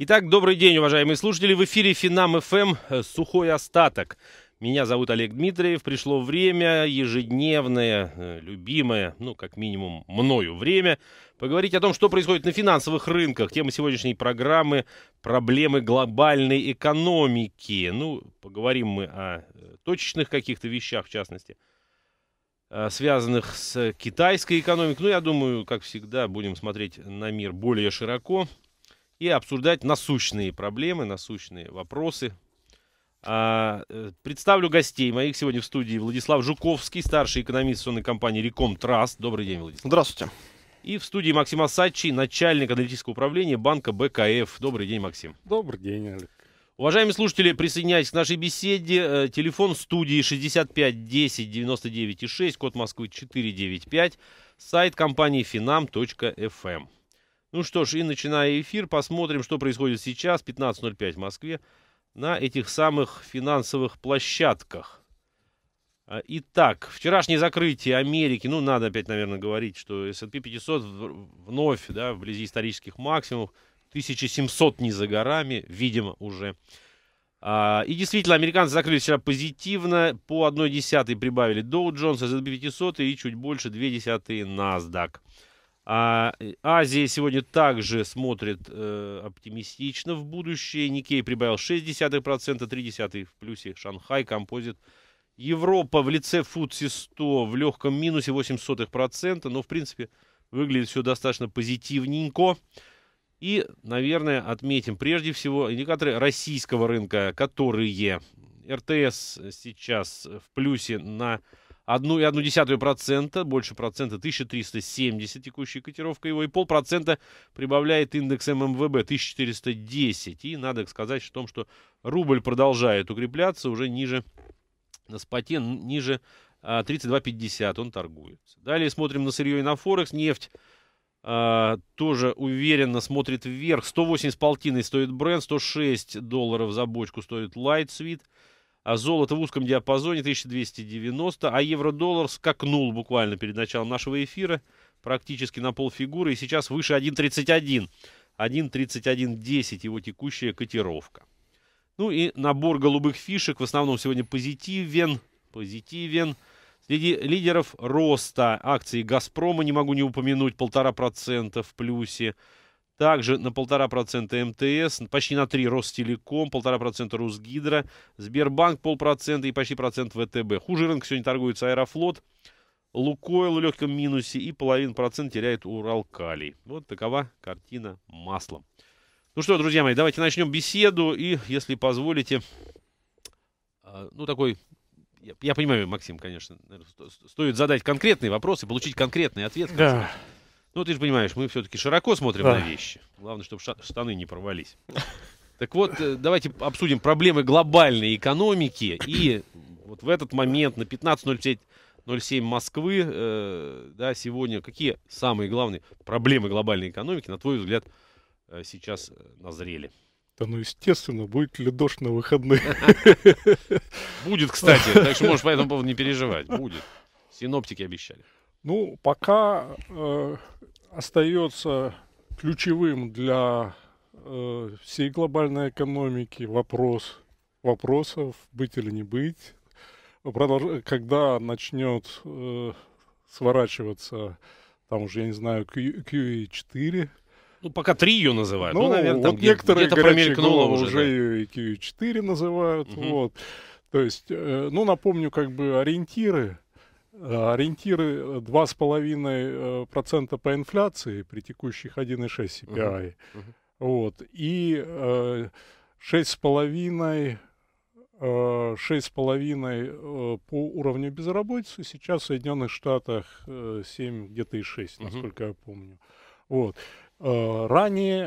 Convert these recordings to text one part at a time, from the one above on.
Итак, добрый день, уважаемые слушатели. В эфире Финам ФМ «Сухой остаток». Меня зовут Олег Дмитриев. Пришло время, ежедневное, э, любимое, ну, как минимум, мною время, поговорить о том, что происходит на финансовых рынках. Тема сегодняшней программы – проблемы глобальной экономики. Ну, поговорим мы о э, точечных каких-то вещах, в частности э, – связанных с китайской экономикой. Ну, я думаю, как всегда, будем смотреть на мир более широко и обсуждать насущные проблемы, насущные вопросы. А, э, представлю гостей моих сегодня в студии Владислав Жуковский, старший экономист сонной компании Реком Траст. Добрый день, Владислав. Здравствуйте. И в студии Максим Асачи, начальник аналитического управления банка БКФ. Добрый день, Максим. Добрый день, Олег. Уважаемые слушатели, присоединяйтесь к нашей беседе. Э, телефон студии 65 10 99 6, код Москвы 495, сайт компании finam.fm. Ну что ж, и начиная эфир, посмотрим, что происходит сейчас, 15.05 в Москве, на этих самых финансовых площадках. А, итак, вчерашнее закрытие Америки, ну, надо опять, наверное, говорить, что S&P 500 вновь, да, вблизи исторических максимумов, 1700 не за горами, видимо, уже. А, и действительно, американцы закрылись вчера позитивно, по 1,1 прибавили Dow Jones, S&P 500 и чуть больше 2,2 NASDAQ. А Азия сегодня также смотрит э, оптимистично в будущее. Никей прибавил 0,6%, 0,3% в плюсе. Шанхай, композит. Европа в лице Футси 100 в легком минусе 0,08%. Но, в принципе, выглядит все достаточно позитивненько. И, наверное, отметим прежде всего индикаторы российского рынка, которые РТС сейчас в плюсе на одну одну десятую процента больше процента, 1370 текущая котировка его, и полпроцента прибавляет индекс ММВБ 1410. И надо сказать о том, что рубль продолжает укрепляться уже ниже на споте, ниже 32,50 а, он торгуется. Далее смотрим на сырье и на Форекс. Нефть а, тоже уверенно смотрит вверх. 108 с полтиной стоит бренд, 106 долларов за бочку стоит Light Sweet а золото в узком диапазоне 1290, а евро-доллар скакнул буквально перед началом нашего эфира практически на полфигуры и сейчас выше 1.31. 1.31.10 его текущая котировка. Ну и набор голубых фишек в основном сегодня позитивен. Позитивен. Среди лидеров роста акции «Газпрома» не могу не упомянуть, полтора процента в плюсе. Также на 1,5% МТС, почти на 3% Ростелеком, 1,5% Русгидро, Сбербанк полпроцента и почти процент ВТБ. Хуже рынка сегодня торгуется Аэрофлот, Лукойл в легком минусе и половину процент теряет Уралкалий. Вот такова картина маслом. Ну что, друзья мои, давайте начнем беседу и, если позволите, а, ну такой я, я понимаю, Максим, конечно, стоит задать конкретный вопрос и получить конкретный ответ. Да. Ну, ты же понимаешь, мы все-таки широко смотрим да. на вещи. Главное, чтобы штаны не порвались. Так вот, э, давайте обсудим проблемы глобальной экономики. И вот в этот момент на 15.07 Москвы, э, да, сегодня, какие самые главные проблемы глобальной экономики, на твой взгляд, э, сейчас э, назрели? Да ну, естественно, будет ли дождь на выходные? Будет, кстати. Так что можешь по этому поводу не переживать. Будет. Синоптики обещали. Ну, пока э, остается ключевым для э, всей глобальной экономики вопрос вопросов, быть или не быть. Продолж... Когда начнет э, сворачиваться, там уже, я не знаю, Q, QE4. Ну, пока три ее называют. Ну, ну наверное, вот там некоторые где-то промелькнуло уже. Уже да. ее и QE4 называют. Угу. Вот. То есть, э, ну, напомню, как бы ориентиры Э, ориентиры 2,5% э, э, по инфляции при текущих 1,6 CPI. Uh-huh. Uh-huh. Вот. И э, 6,5 по уровню безработицы, сейчас в Соединенных Штатах 7, где-то и 6, uh-huh. насколько я помню. Вот. Ранее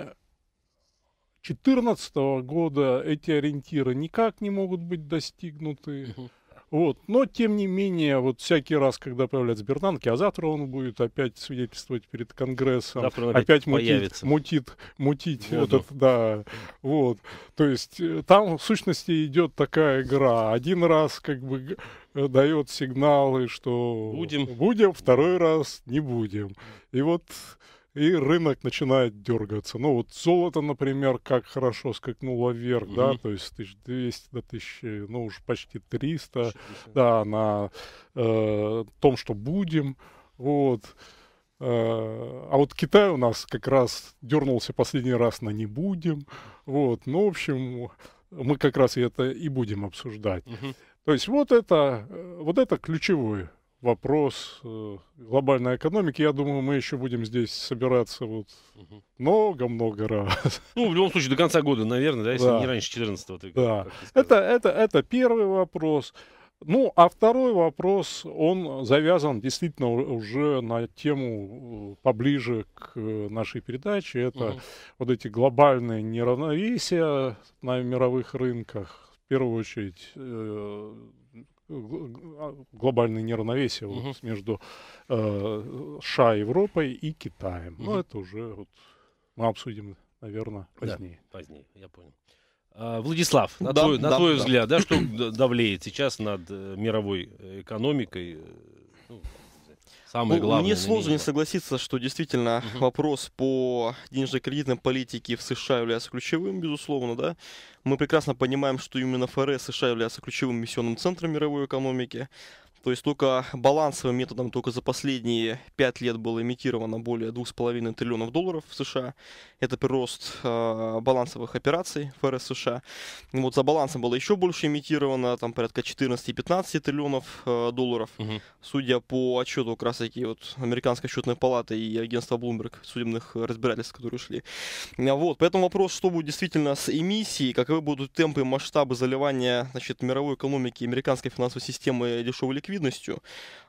2014 года эти ориентиры никак не могут быть достигнуты. uh вот. Но, тем не менее, вот всякий раз, когда появляются бернанки, а завтра он будет опять свидетельствовать перед Конгрессом, завтра опять, опять мутит, появится. мутит, мутить ну этот, да, вот. То есть э, там, в сущности, идет такая игра. Один раз, как бы, э, дает сигналы, что будем, будем второй раз не будем. И вот и рынок начинает дергаться. Ну вот золото, например, как хорошо скакнуло вверх, mm да, то есть 1200 до 1000, ну уже почти 300, 60. да, на э, том, что будем, вот. Э, а вот Китай у нас как раз дернулся последний раз на не будем, вот. Ну, в общем, мы как раз это и будем обсуждать. mm То есть вот это, э, вот это ключевой вопрос э, глобальной экономики. Я думаю, мы еще будем здесь собираться вот много-много раз. Ну, в любом случае, до конца года, наверное, да, если да. не раньше 14 Да. Это, это, это первый вопрос. Ну, а второй вопрос, он завязан действительно уже на тему э, поближе к э, нашей передаче. Это угу. вот эти глобальные неравновесия на мировых рынках. В первую очередь а, глобальные неравновесия угу. вот, между э, США, Европой и Китаем. Угу. Но это уже вот, мы обсудим, наверное, позднее. Да, позднее, я понял. А, Владислав, на да, твой, да, на твой да, взгляд, да. да, что давлеет сейчас над э, мировой э, экономикой? Э, ну, самое ну, главное. Мне сложно не согласиться, что действительно угу. вопрос по денежно-кредитной политике в США является ключевым, безусловно, да. Мы прекрасно понимаем, что именно ФРС США являются ключевым миссионным центром мировой экономики. То есть только балансовым методом только за последние 5 лет было имитировано более 2,5 триллионов долларов в США. Это прирост э, балансовых операций ФРС США. Вот за балансом было еще больше имитировано, там порядка 14-15 триллионов э, долларов. Угу. Судя по отчету как раз таки вот Американской счетной палаты и агентства Bloomberg судебных разбирательств, которые шли. А вот, поэтому вопрос, что будет действительно с эмиссией, каковы будут темпы и масштабы заливания значит, мировой экономики, американской финансовой системы дешевой ликвидности ликвидностью.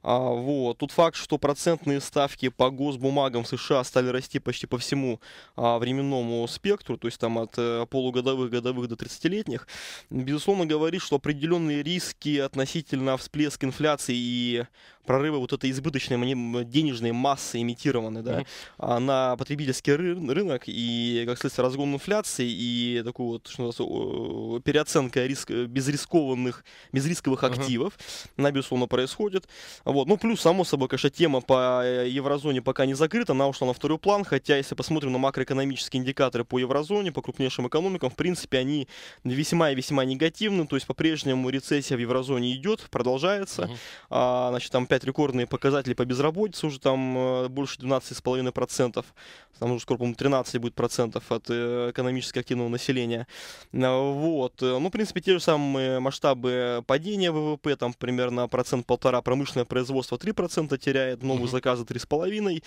А, вот. Тут факт, что процентные ставки по госбумагам США стали расти почти по всему а, временному спектру, то есть там от а, полугодовых, годовых до 30-летних, безусловно говорит, что определенные риски относительно всплеска инфляции и прорыва вот этой избыточной денежной массы имитированной, да, mm-hmm. на потребительский ры- рынок и, как следствие, разгон инфляции и такую вот что называется, переоценка риск, безрискованных, безрисковых mm-hmm. активов, она, безусловно, происходит. Вот. Ну, плюс, само собой, конечно, тема по э, еврозоне пока не закрыта, она ушла на второй план, хотя, если посмотрим на макроэкономические индикаторы по еврозоне, по крупнейшим экономикам, в принципе, они весьма и весьма негативны, то есть по-прежнему рецессия в еврозоне идет, продолжается, mm-hmm. а, значит, там опять рекордные показатели по безработице, уже там э, больше 12,5%, там уже скоро, по-моему, 13 будет процентов от э, экономически активного населения. Э, вот. Ну, в принципе, те же самые масштабы падения ВВП, там примерно процент полтора, промышленное производство 3% теряет, новые mm-hmm. заказы 3,5%,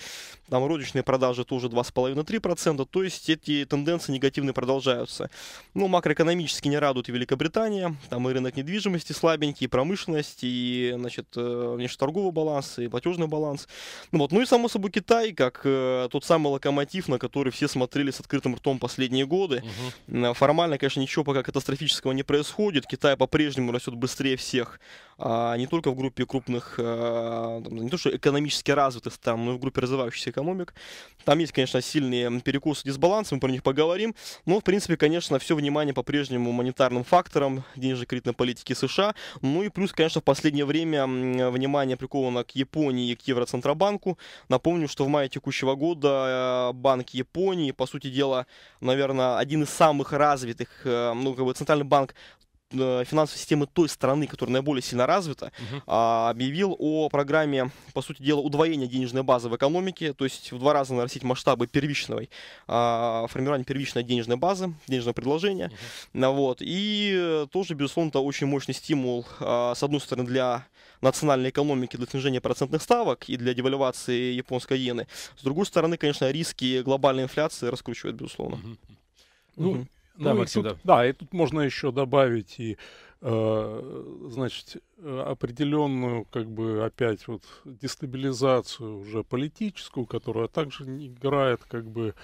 там розничные продажи тоже 2,5-3%, то есть эти тенденции негативные продолжаются. Ну, макроэкономически не радует Великобритания, там и рынок недвижимости слабенький, и промышленность, и, значит, внешнеторговый долгового баланса, и платежный баланс. Ну, вот. ну и само собой Китай, как э, тот самый локомотив, на который все смотрели с открытым ртом последние годы. Угу. Формально, конечно, ничего пока катастрофического не происходит. Китай по-прежнему растет быстрее всех а, не только в группе крупных, а, не то что экономически развитых там, но и в группе развивающихся экономик. Там есть, конечно, сильные перекусы, дисбалансы, мы про них поговорим. Но, в принципе, конечно, все внимание по-прежнему монетарным факторам, денежно-кредитной политики США. Ну и плюс, конечно, в последнее время внимание приковано к Японии и к Евроцентробанку. Напомню, что в мае текущего года а, Банк Японии, по сути дела, наверное, один из самых развитых, ну, как бы Центральный банк Э, финансовой системы той страны, которая наиболее сильно развита, а, объявил о программе, по сути дела, удвоения денежной базы в экономике, то есть в два раза нарастить масштабы первичной, а, формирования первичной денежной базы, денежного предложения. Угу. Uh-huh. Вот. И тоже, безусловно, это очень мощный стимул, а, с одной стороны, для национальной экономики, для снижения процентных ставок и для девальвации японской иены. С другой стороны, конечно, риски глобальной инфляции раскручивают, безусловно. Uh-huh. Ну, ну да, ну, Максим, и тут, да. да, и тут можно еще добавить и, э, значит, э, определенную, как бы, опять вот дестабилизацию уже политическую, которая также играет, как бы,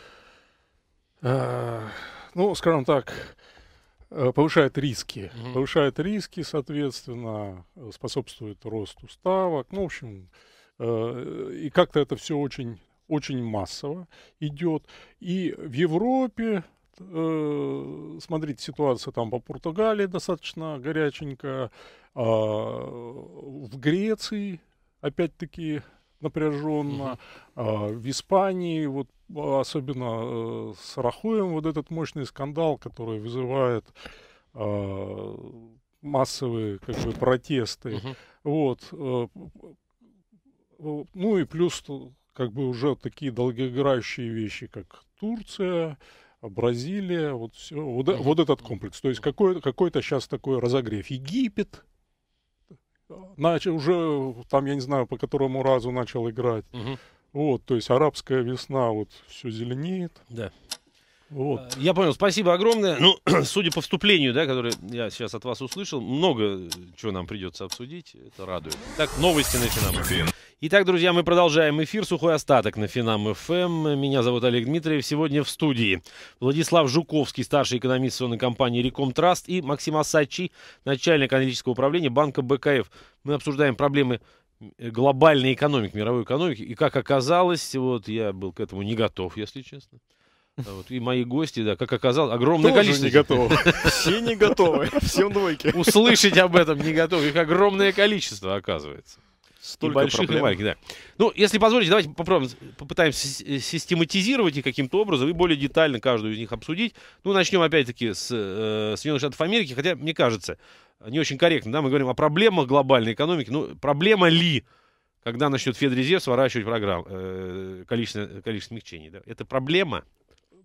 э, ну, скажем так, э, повышает риски. Угу. Повышает риски, соответственно, способствует росту ставок. Ну, в общем, э, и как-то это все очень, очень массово идет. И в Европе э, смотрите, ситуация там по Португалии достаточно горяченькая, а, в Греции опять-таки напряженно, а, в Испании, вот а, особенно э, с Рахуем вот этот мощный скандал, который вызывает массовые как бы, протесты. Вот, э, э, ну и плюс как бы уже такие долгоиграющие вещи, как Турция, Бразилия, вот, все, вот, mm-hmm. вот этот комплекс. То есть какой, какой-то сейчас такой разогрев. Египет, начал, уже там, я не знаю, по которому разу начал играть. Угу. Вот, то есть арабская весна, вот все зеленеет. Да. Вот. Э, я понял, спасибо огромное. Ну, судя по вступлению, да, которое я сейчас от вас услышал, много э, чего нам придется обсудить. Это радует. Так, новости на эм. Финам. Итак, друзья, мы продолжаем эфир. Сухой остаток на Финам ФМ. Эм. Меня зовут Олег Дмитриев. Сегодня в студии Владислав Жуковский, старший экономист сонной компании Реком Траст и Максим Асачи, начальник аналитического управления банка БКФ. Мы обсуждаем проблемы э, глобальной экономики, мировой экономики. И как оказалось, вот я был к этому не готов, если честно. А вот, и мои гости, да, как оказалось, огромное Тоже количество. не готовы. Все не готовы. Всем двойки. Услышать об этом не готовы. Их огромное количество, оказывается. Столько и больших, проблем. и маленьких, да. Ну, если позволите, давайте попробуем, попытаемся э, систематизировать их каким-то образом и более детально каждую из них обсудить. Ну, начнем опять-таки с э, Соединенных Штатов Америки, хотя, мне кажется, не очень корректно, да, мы говорим о проблемах глобальной экономики. Ну, проблема ли, когда начнет Федрезерв сворачивать программу, э, количество, количество смягчений, да? Это проблема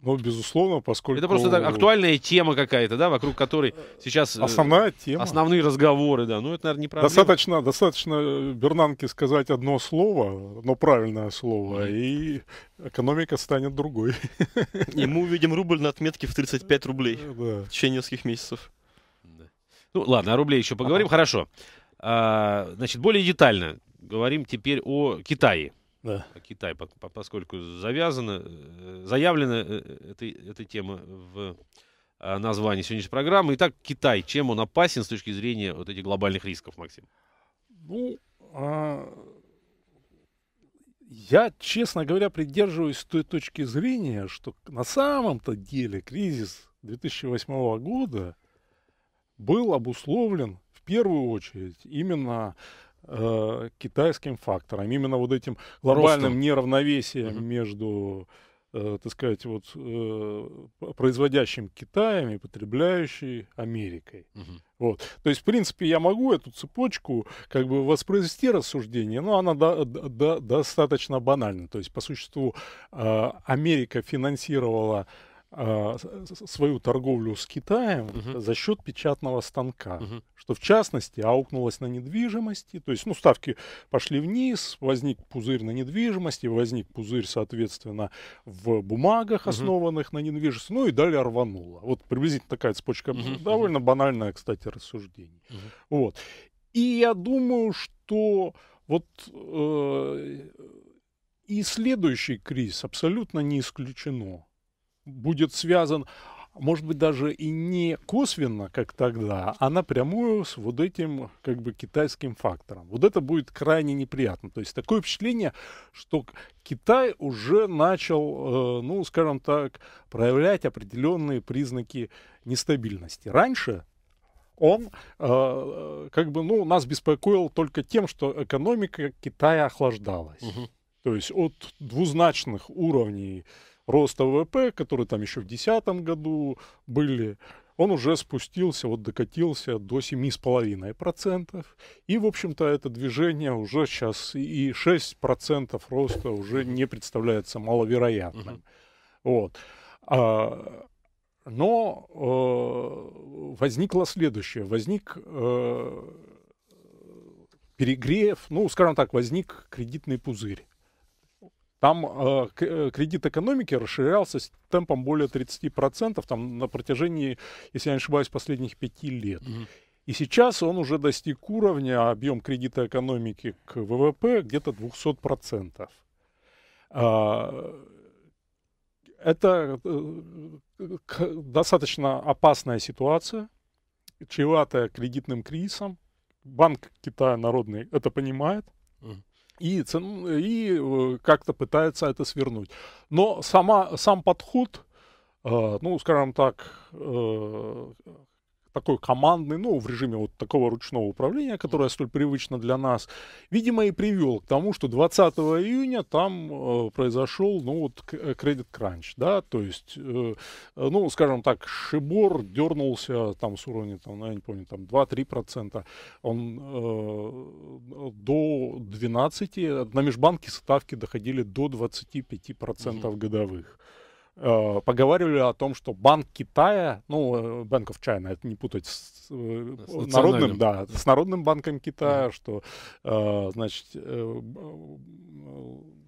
ну, безусловно, поскольку... Это просто так, актуальная тема какая-то, да, вокруг которой сейчас... Э, Основная тема. Основные разговоры, да. Ну, это, наверное, не проблема. Достаточно, достаточно Бернанке сказать одно слово, но правильное слово, и экономика станет другой. И мы увидим рубль на отметке в 35 рублей да. в течение нескольких месяцев. Ну, ладно, о рубле еще поговорим. Ага. Хорошо. А, значит, более детально говорим теперь о Китае. Да. Китай, поскольку завязана, э, заявлена эта, э, эта тема в э, названии сегодняшней программы. Итак, Китай, чем он опасен с точки зрения вот этих глобальных рисков, Максим? Ну, а... я, честно говоря, придерживаюсь той точки зрения, что на самом-то деле кризис 2008 года был обусловлен в первую очередь именно э, китайским фактором, именно вот этим глобальным Ростом. неравновесием угу. между э, так сказать, вот э, производящим Китаем и потребляющей Америкой. Угу. Вот. То есть, в принципе, я могу эту цепочку как бы воспроизвести рассуждение, но она до, до, достаточно банальна. То есть, по существу, э, Америка финансировала э, а, свою торговлю с Китаем угу. за счет печатного станка, угу. что в частности аукнулось на недвижимости, то есть ну, ставки пошли вниз, возник пузырь на недвижимости, возник пузырь, соответственно, в бумагах, основанных угу. на недвижимости, ну и далее рвануло. Вот приблизительно такая цепочка, угу. довольно банальное, кстати, рассуждение. Угу. Вот. И я думаю, что вот... Э, и следующий кризис абсолютно не исключено будет связан, может быть, даже и не косвенно, как тогда, а напрямую с вот этим как бы китайским фактором. Вот это будет крайне неприятно. То есть такое впечатление, что Китай уже начал, э, ну, скажем так, проявлять определенные признаки нестабильности. Раньше он э, как бы, ну, нас беспокоил только тем, что экономика Китая охлаждалась. Угу. То есть от двузначных уровней роста ВВП, который там еще в 2010 году были, он уже спустился, вот докатился до 7,5%. И, в общем-то, это движение уже сейчас и 6% роста уже не представляется маловероятным. Вот. А, но э, возникло следующее. Возник э, перегрев, ну, скажем так, возник кредитный пузырь. Там э, э, кредит экономики расширялся с темпом более 30% там, на протяжении, если я не ошибаюсь, последних пяти лет. Угу. И сейчас он уже достиг уровня объем кредита экономики к ВВП где-то 200%. А, это э, достаточно опасная ситуация, чреватая кредитным кризисом. Банк Китая Народный это понимает. Mm и, и э, как-то пытается это свернуть. Но сама, сам подход, э, ну, скажем так, э, такой командный, ну, в режиме вот такого ручного управления, которое столь привычно для нас, видимо, и привел к тому, что 20 июня там э, произошел, ну, вот, э, кредит кранч, да, то есть, э, э ну, скажем так, Шибор дернулся там с уровня, там, ну, я не помню, там 2-3%, он э, до 12, на межбанке ставки доходили до 25% процентов годовых э, поговаривали о том, что Банк Китая, ну, э, Bank of China, это не путать с, э, с э, народным, да, с Народным банком Китая, да. что, э, значит, э,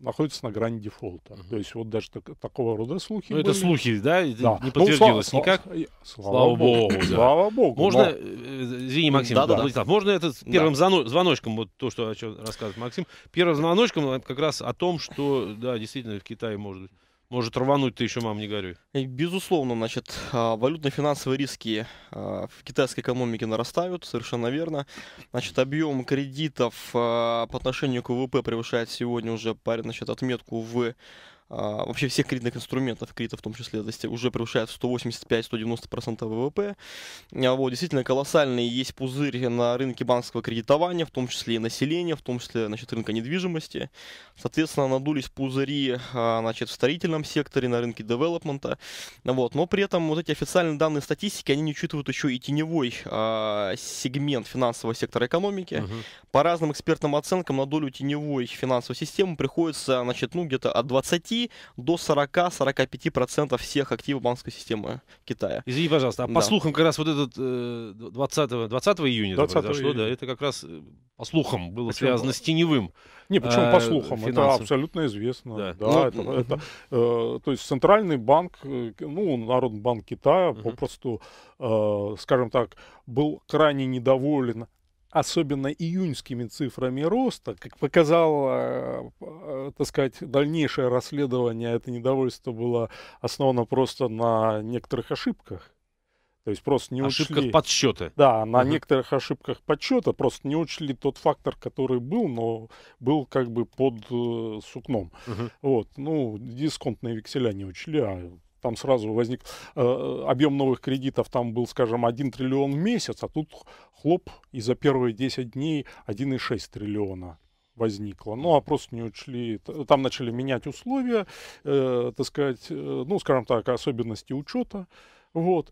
находится на грани дефолта. Угу. То есть вот даже так, такого рода слухи. Ну, были. это слухи, да? да. Не ну, подтвердилось ну, слава, никак? Слава, слава богу. Да. Слава богу. Можно, но... извини, Максим, да, да, да. Владислав, можно этот первым да. звоночком, вот то, что, о чем рассказывает Максим, первым звоночком как раз о том, что, да, действительно, в Китае может быть может рвануть, ты еще, мам, не горюй. Безусловно, значит, а, валютно-финансовые риски а, в китайской экономике нарастают, совершенно верно. Значит, объем кредитов а, по отношению к ВВП превышает сегодня уже, значит, отметку в а, вообще всех кредитных инструментов, кредита в том числе, то есть уже превышает 185-190% ВВП. А, вот, действительно колоссальный есть пузырь на рынке банковского кредитования, в том числе и населения, в том числе значит, рынка недвижимости. Соответственно, надулись пузыри а, значит, в строительном секторе, на рынке девелопмента. Вот. Но при этом вот эти официальные данные статистики, они не учитывают еще и теневой а, сегмент финансового сектора экономики. Угу. По разным экспертным оценкам на долю теневой финансовой системы приходится значит, ну, где-то от 20 30 до 40-45% всех активов банковской системы Китая. Извини, пожалуйста, а да. по слухам как раз вот этот 20, э, 20 июня 20 произошло, июня. да, это как раз э, по слухам было почему? связано с теневым. Не, почему по э, слухам? Финансов. Это абсолютно известно. Да, да ну, это, угу. это, э, то есть центральный банк, ну, Народный банк Китая угу. попросту, э, скажем так, был крайне недоволен особенно июньскими цифрами роста, как показало, э, так сказать, дальнейшее расследование, это недовольство было основано просто на некоторых ошибках. То есть просто не ошибках учли... Ошибках подсчета. Да, на угу. некоторых ошибках подсчета просто не учли тот фактор, который был, но был как бы под э, сукном. Угу. Вот, ну, дисконтные векселя не учли, а там сразу возник э, объем новых кредитов, там был, скажем, 1 триллион в месяц, а тут хлоп, и за первые 10 дней 1,6 триллиона возникло. Ну, а просто не учли, там начали менять условия, э, так сказать, э, ну, скажем так, особенности учета, вот.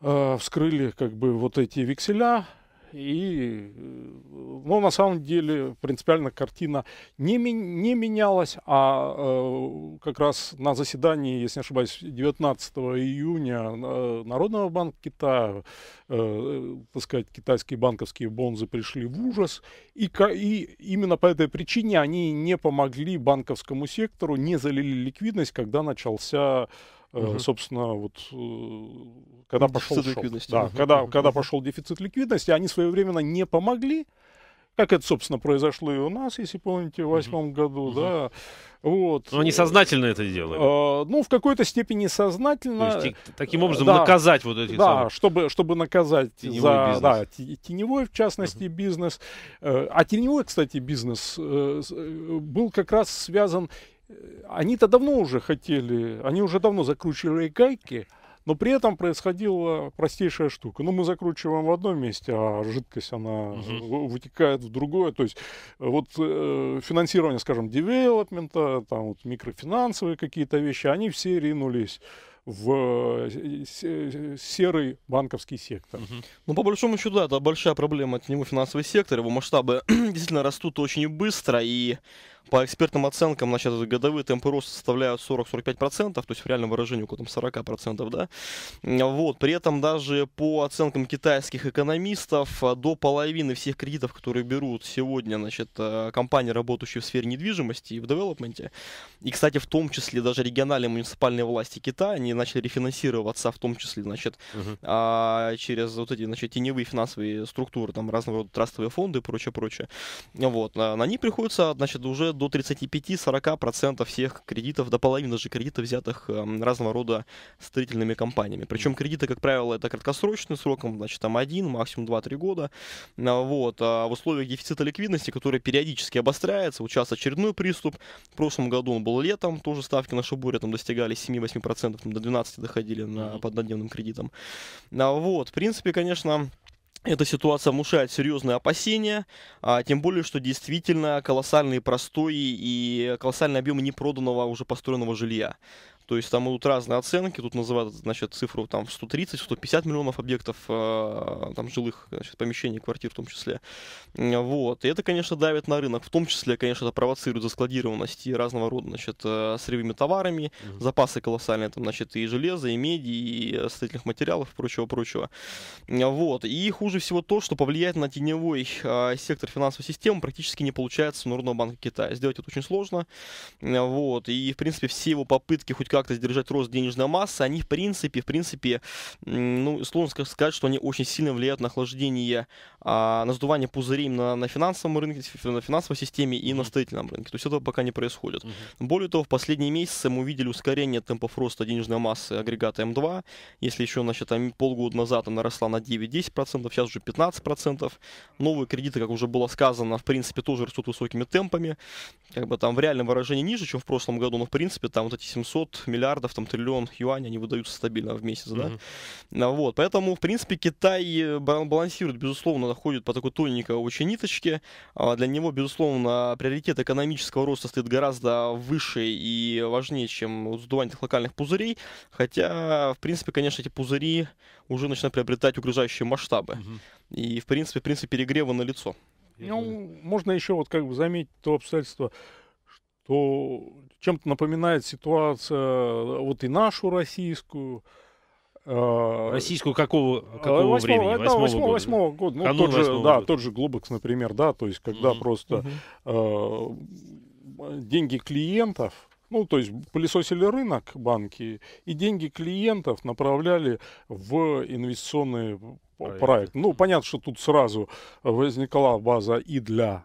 Э, вскрыли как бы вот эти векселя, и, э, ну, на самом деле, принципиально картина не, не менялась, а э, как раз на заседании, если не ошибаюсь, 19 июня э, Народного банка Китая, э, так сказать, китайские банковские бонзы пришли в ужас, и, и именно по этой причине они не помогли банковскому сектору, не залили ликвидность, когда начался Угу. Собственно, вот э, когда дефицит пошел шок, ликвидности. Да, угу. когда, когда пошел дефицит ликвидности, они своевременно не помогли, как это, собственно, произошло и у нас, если помните, в восьмом году, да. Вот. Но они сознательно это делают. Э, ну, в какой-то степени сознательно. То есть, таким э, образом да, наказать вот эти да, самые... чтобы, чтобы наказать теневой за бизнес. Да, теневой, в частности, uh-huh. бизнес. А теневой, кстати, бизнес был как раз связан они-то давно уже хотели, они уже давно закручивали гайки, но при этом происходила простейшая штука. Ну, мы закручиваем в одном месте, а жидкость, она угу. вытекает в другое. То есть, э, вот э, финансирование, скажем, девелопмента, там вот микрофинансовые какие-то вещи, они все ринулись в э, серый банковский сектор. Угу. Ну, по большому счету, да, это большая проблема, от него финансовый сектор, его масштабы действительно растут очень быстро, и по экспертным оценкам, значит, годовые темпы роста составляют 40-45%, то есть в реальном выражении около там, 40%, да. Вот, при этом даже по оценкам китайских экономистов, а, до половины всех кредитов, которые берут сегодня, значит, а, компании, работающие в сфере недвижимости и в девелопменте, и, кстати, в том числе даже региональные муниципальные власти Китая, они начали рефинансироваться, в том числе, значит, uh-huh. а, через вот эти, значит, теневые финансовые структуры, там разного рода трастовые фонды и прочее, прочее. Вот, на, на них приходится, значит, уже до 35-40% всех кредитов, до половины даже кредитов, взятых эм, разного рода строительными компаниями. Причем кредиты, как правило, это краткосрочные сроком, значит, там один, максимум 2-3 года. А, вот. А в условиях дефицита ликвидности, который периодически обостряется, вот сейчас очередной приступ. В прошлом году он был летом, тоже ставки на Шибуре там достигали 7-8%, там, до 12 доходили на, по однодневным кредитам. А вот, в принципе, конечно, эта ситуация внушает серьезные опасения, а, тем более, что действительно колоссальные простои и колоссальные объемы непроданного уже построенного жилья. То есть там идут разные оценки, тут называют, значит, цифру там 130-150 миллионов объектов, э, там жилых значит, помещений, квартир в том числе. Вот. И это, конечно, давит на рынок, в том числе, конечно, это провоцирует заскладированность и разного рода, значит, э, сырьевыми товарами, mm-hmm. запасы колоссальные, там, значит, и железа, и меди, и э, строительных материалов, прочего-прочего. Вот. И хуже всего то, что повлиять на теневой сектор финансовой системы практически не получается у Народного банка Китая. Сделать это очень сложно. Вот. И, в принципе, все его попытки хоть как как-то сдержать рост денежной массы, они в принципе, в принципе, ну, сложно сказать, что они очень сильно влияют на охлаждение а, на сдувание пузырей на, на финансовом рынке, на финансовой системе и на строительном рынке. То есть этого пока не происходит. mm Более того, в последние месяцы мы увидели ускорение темпов роста денежной массы агрегата М2. Если еще значит, полгода назад она росла на 9-10%, сейчас уже 15%. Новые кредиты, как уже было сказано, в принципе тоже растут высокими темпами. Как бы там в реальном выражении ниже, чем в прошлом году, но в принципе там вот эти 700 миллиардов, там триллион юаней, они выдаются стабильно в месяц. mm Да? Вот, поэтому в принципе Китай э, балансирует, безусловно, ходит по такой тоненькой очень ниточке. А, для него, безусловно, приоритет экономического роста стоит гораздо выше и важнее, чем сдувание этих локальных пузырей. Хотя, в принципе, конечно, эти пузыри уже начинают приобретать угрожающие масштабы. И, в принципе, принцип перегрева на лицо. Ну, можно еще вот как бы заметить то обстоятельство, что чем-то напоминает ситуация э, вот и нашу российскую, а, Российскую какого, а, какого 8, времени? 8, да, 8, 8 года. года. Ну, тот, же, да, года. тот же Глобекс, например, да, то есть когда mm-hmm. просто mm-hmm. Э, деньги клиентов, ну, то есть пылесосили рынок банки, и деньги клиентов направляли в инвестиционные проект проекты. Ну, понятно, что тут сразу возникла база и для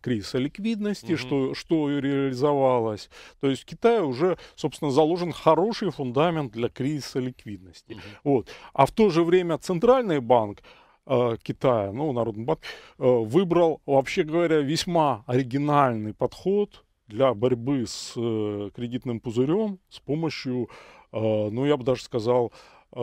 кризиса ликвидности, угу. что, что реализовалось. То есть в Китае уже, собственно, заложен хороший фундамент для кризиса ликвидности. Угу. Вот. А в то же время Центральный банк э, Китая, ну, Народный банк, э, выбрал, вообще говоря, весьма оригинальный подход для борьбы с э, кредитным пузырем с помощью, э, ну, я бы даже сказал, Э,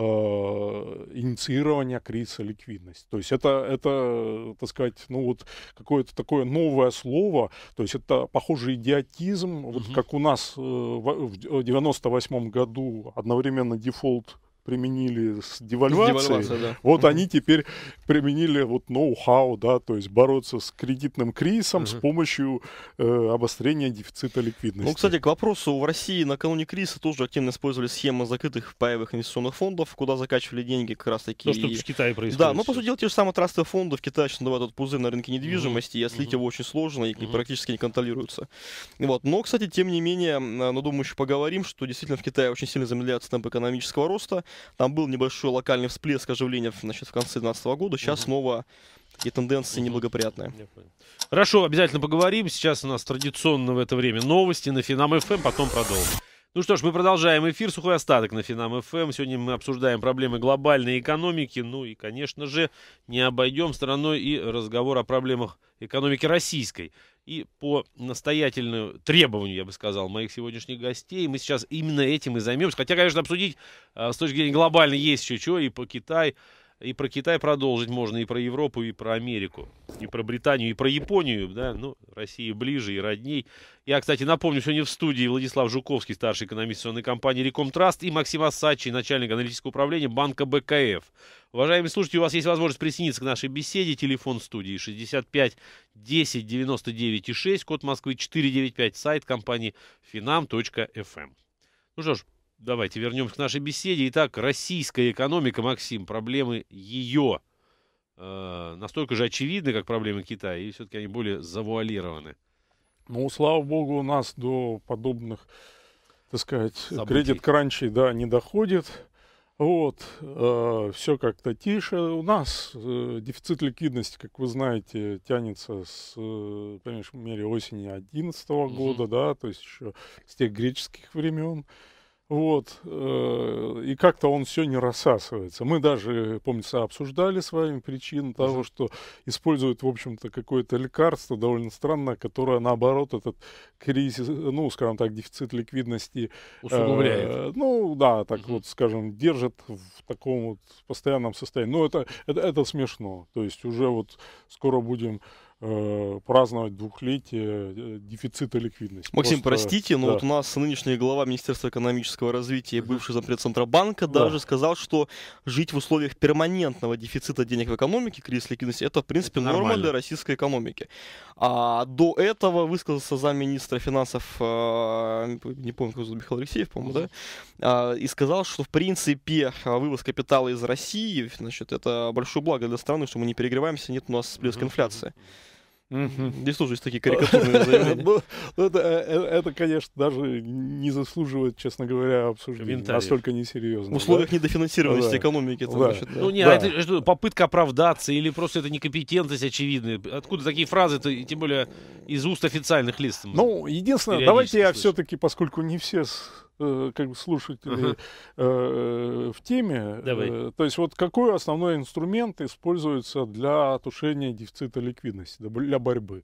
инициирования кризиса ликвидности. То есть это, это так сказать, ну вот какое-то такое новое слово, то есть это похожий идиотизм, угу. вот как у нас э, в 98 году одновременно дефолт применили с девальвацией, с девальвацией да. вот они теперь применили вот ноу-хау, да, то есть бороться с кредитным кризисом mm с помощью э, обострения дефицита ликвидности. Ну, кстати, к вопросу, в России накануне кризиса тоже активно использовали схемы закрытых паевых инвестиционных фондов, куда закачивали деньги как раз-таки. То, что и... в Китае происходит. Да, ну, по сути дела, те же самые трастовые фонды в Китае сейчас называют этот пузырь на рынке недвижимости, mm и слить mm его очень сложно и mm практически не контролируется. Вот. Но, кстати, тем не менее, ну, думаю, еще поговорим, что действительно в Китае очень сильно замедляется темп экономического роста, там был небольшой локальный всплеск оживления значит, в конце 2012 года. Сейчас угу. снова и тенденции неблагоприятные. Хорошо, обязательно поговорим. Сейчас у нас традиционно в это время новости на Финам ФМ, эм, потом продолжим. Ну что ж, мы продолжаем эфир «Сухой остаток» на Финам ФМ. Эм. Сегодня мы обсуждаем проблемы глобальной экономики. Ну и, конечно же, не обойдем стороной и разговор о проблемах экономики российской и по настоятельному требованию, я бы сказал, моих сегодняшних гостей. Мы сейчас именно этим и займемся. Хотя, конечно, обсудить э, с точки зрения глобальной есть еще что, и по Китай, и про Китай продолжить можно, и про Европу, и про Америку, и про Британию, и про Японию, да, ну, России ближе и родней. Я, кстати, напомню, сегодня в студии Владислав Жуковский, старший экономист сонной компании «Рекомтраст», и Максим Асачи, начальник аналитического управления банка БКФ. Уважаемые слушатели, у вас есть возможность присоединиться к нашей беседе. Телефон студии 65 10 99 и 6, код Москвы 495, сайт компании finam.fm. Эм. Ну что ж, давайте вернемся к нашей беседе. Итак, российская экономика, Максим, проблемы ее э, настолько же очевидны, как проблемы Китая, и все-таки они более завуалированы. Ну, слава богу, у нас до подобных, так сказать, Событий. кредит-кранчей, да, не доходит. Вот, э, все как-то тише. У нас э, дефицит ликвидности, как вы знаете, тянется с, э, по меньшей мере, осени 2011 -го угу. года, да, то есть еще с тех греческих времен. Вот, э, и как-то он все не рассасывается. Мы даже, помнится, обсуждали с вами причину того, что используют, в общем-то, какое-то лекарство довольно странное, которое, наоборот, этот кризис, ну, скажем так, дефицит ликвидности... Усугубляет. Э, ну, да, так вот, скажем, держит в таком вот постоянном состоянии. Но это, это, это смешно. То есть уже вот скоро будем Э, праздновать двухлетие э, дефицита ликвидности. Максим, Просто, простите, но да. вот у нас нынешний глава Министерства экономического развития и бывший зампред Центробанка да. даже сказал, что жить в условиях перманентного дефицита денег в экономике, кризис ликвидности, это, в принципе, это норма нормально. для российской экономики. А до этого высказался замминистра финансов, э, не помню, как зовут, Михаил Алексеев, по-моему, да, а, и сказал, что, в принципе, вывоз капитала из России, значит, это большое благо для страны, что мы не перегреваемся, нет у нас всплеска инфляции. Mm-hmm. Не слушайте такие карикатурные заявления. Ну, ну, э, э, это, конечно, даже не заслуживает, честно говоря, обсуждения. Настолько несерьезно. В условиях недофинансированности экономики. Ну, не, а это попытка оправдаться или просто это некомпетентность очевидная. Откуда такие фразы-то, тем более из уст официальных лиц? Ну, единственное, давайте я все-таки, поскольку не все Э, как бы слушатели э, в теме. Э, то есть вот какой основной инструмент используется для тушения дефицита ликвидности, для борьбы?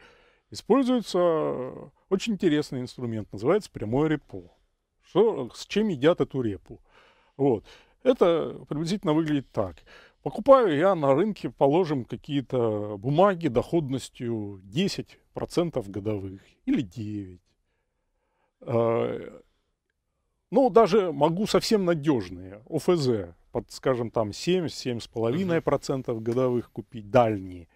Используется очень интересный инструмент, называется прямой репо. Что, с чем едят эту репу? Вот. Это приблизительно выглядит так. Покупаю я на рынке, положим, какие-то бумаги доходностью 10% годовых или 9%. Ну, даже могу совсем надежные, ОФЗ, под, скажем, там 7-7,5% угу. годовых купить, дальние.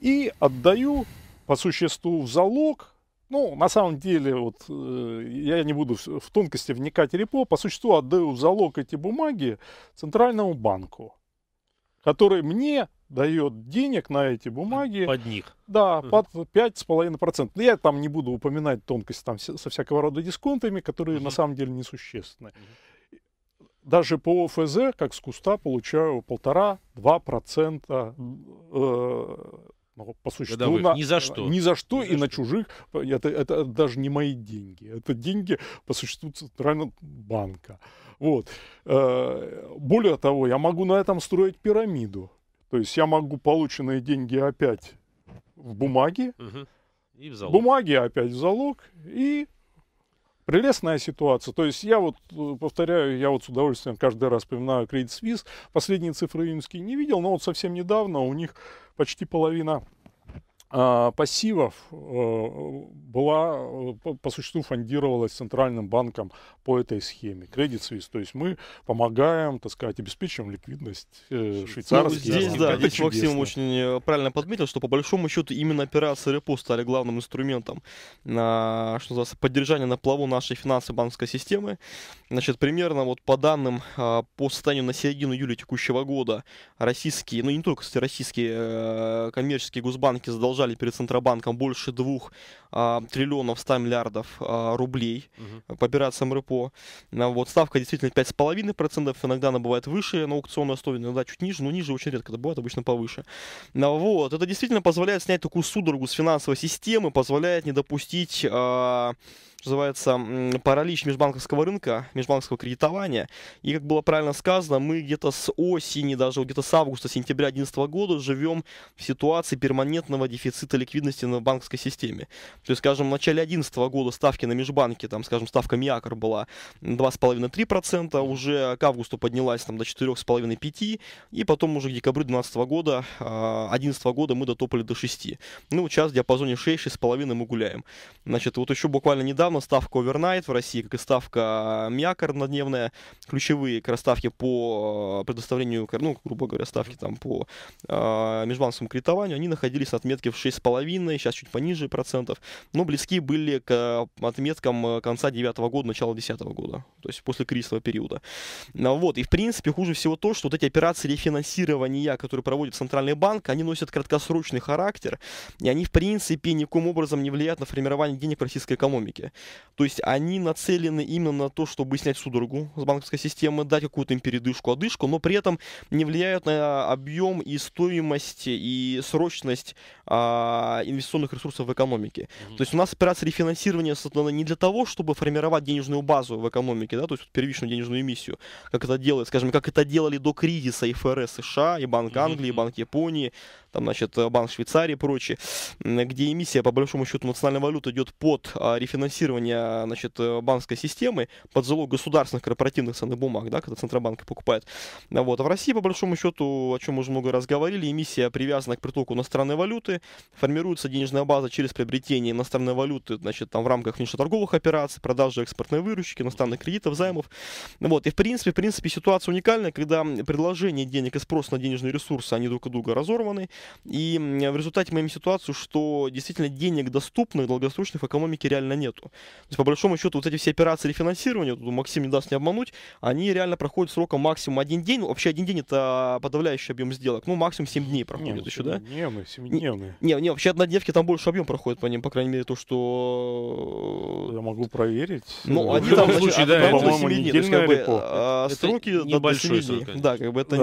И отдаю по существу в залог. Ну, на самом деле, вот э, я не буду в, в тонкости вникать репо, по существу отдаю в залог эти бумаги Центральному банку, который мне дает денег на эти бумаги. Под них. Да, uh-huh. под 5,5%. Ну, я там не буду упоминать тонкости там со всякого рода дисконтами, которые uh на самом деле несущественны. uh Даже по ОФЗ, как с куста, получаю 1,5-2% э, ну, по существу на, ни за что ни за что ни за и что. на чужих это, это даже не мои деньги это деньги по существу центрального банка вот э, более того я могу на этом строить пирамиду то есть я могу полученные деньги опять в бумаге, угу. бумаги опять в залог, и Прелестная ситуация. То есть я вот, э, повторяю, я вот с удовольствием каждый раз вспоминаю Credit Suisse. Последние цифры июньские не видел, но вот совсем недавно у них почти половина а, пассивов э, была, э, по существу фондировалась Центральным банком по этой схеме. Кредит свист. То есть мы помогаем, так сказать, обеспечиваем ликвидность э, ну, швейцарских. Ну, здесь, да, здесь Максим очень правильно подметил, что по большому счету именно операции репо стали главным инструментом на, что называется, поддержания на плаву нашей финансовой банковской системы. Значит, примерно вот по данным а, по состоянию на середину июля текущего года российские, ну не только, кстати, российские коммерческие госбанки задолжали задолжали перед Центробанком больше двух а, триллионов 100 миллиардов а, рублей угу. по операциям РЭПО. А, вот ставка действительно 5,5%, иногда она бывает выше на аукционной основе, иногда чуть ниже, но ниже очень редко это бывает, обычно повыше. А, вот, это действительно позволяет снять такую судорогу с финансовой системы, позволяет не допустить... А, называется, паралич межбанковского рынка, межбанковского кредитования. И, как было правильно сказано, мы где-то с осени, даже где-то с августа-сентября 2011 года живем в ситуации перманентного дефицита ликвидности на банковской системе. То есть, скажем, в начале 2011 года ставки на межбанке, там, скажем, ставка МИАКР была 2,5-3%, уже к августу поднялась там, до 4,5-5%, и потом уже к декабрю 2012 года, 2011 а, года мы дотопали до 6%. Ну, сейчас в диапазоне 6-6,5 мы гуляем. Значит, вот еще буквально недавно недавно ставка овернайт в России, как и ставка а, мяк однодневная. Ключевые как раз ставки по а, предоставлению, ну, грубо говоря, ставки там по э, межбанковскому кредитованию, они находились на отметке в 6,5, сейчас чуть пониже процентов, но близки были к отметкам конца 2009 года, начала 2010 года, то есть после кризисного периода. Вот, и в принципе хуже всего то, что вот эти операции рефинансирования, которые проводит Центральный банк, они носят краткосрочный характер, и они в принципе никаким образом не влияют на формирование денег в российской экономике. То есть они нацелены именно на то, чтобы снять судорогу с банковской системы, дать какую-то им передышку, одышку, но при этом не влияют на объем и стоимость и срочность а, инвестиционных ресурсов в экономике. Mm-hmm. То есть у нас операция рефинансирования создана не для того, чтобы формировать денежную базу в экономике, да, то есть первичную денежную эмиссию, как это делает, скажем, как это делали до кризиса и ФРС США, и Банк Англии, mm-hmm. и Банк Японии, там, значит, Банк Швейцарии и прочее, где эмиссия, по большому счету, национальной валюты идет под а, рефинансирование, значит, э, банковской системы, под залог государственных корпоративных ценных бумаг, да, когда Центробанк покупает. Вот. А в России, по большому счету, о чем мы уже много раз говорили, эмиссия привязана к притоку иностранной валюты, формируется денежная база через приобретение иностранной валюты, значит, там в рамках внешнеторговых операций, продажи экспортной выручки, иностранных кредитов, займов. Вот. И, в принципе, в принципе, ситуация уникальная, когда предложение денег и спрос на денежные ресурсы, они друг у друга разорваны, и в результате мы имеем ситуацию, что действительно денег доступных, долгосрочных в экономике реально нету. То есть, по большому счету, вот эти все операции рефинансирования, тут Максим не даст не обмануть, они реально проходят сроком максимум один день. Ну, вообще один день это подавляющий объем сделок. Ну, максимум 7 дней проходит ну, не, еще, да? Дневные, 7 дневные. Не, не, вообще однодневки там больше объем проходит по ним, по крайней мере, то, что... Э, Я могу проверить. Ну, ну они там, случае, да, а, это, по-моему, недельная репо. Сроки до 7 дней. Да, как бы это